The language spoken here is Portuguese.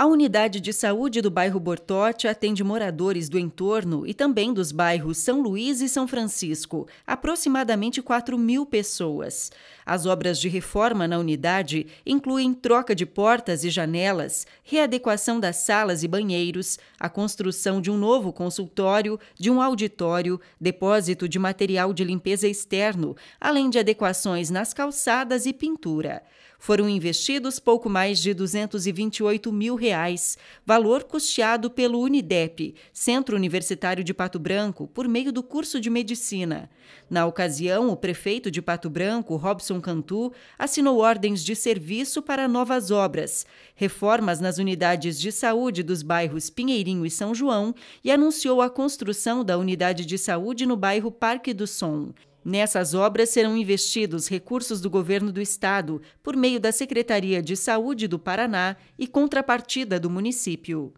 A unidade de saúde do bairro Bortote atende moradores do entorno e também dos bairros São Luís e São Francisco, aproximadamente 4 mil pessoas. As obras de reforma na unidade incluem troca de portas e janelas, readequação das salas e banheiros, a construção de um novo consultório, de um auditório, depósito de material de limpeza externo, além de adequações nas calçadas e pintura. Foram investidos pouco mais de 228 mil reais reais, valor custeado pelo UNIDEP, Centro Universitário de Pato Branco, por meio do curso de medicina. Na ocasião, o prefeito de Pato Branco, Robson Cantu, assinou ordens de serviço para novas obras, reformas nas unidades de saúde dos bairros Pinheirinho e São João e anunciou a construção da unidade de saúde no bairro Parque do Som. Nessas obras serão investidos recursos do governo do estado, por meio da Secretaria de Saúde do Paraná e contrapartida do município.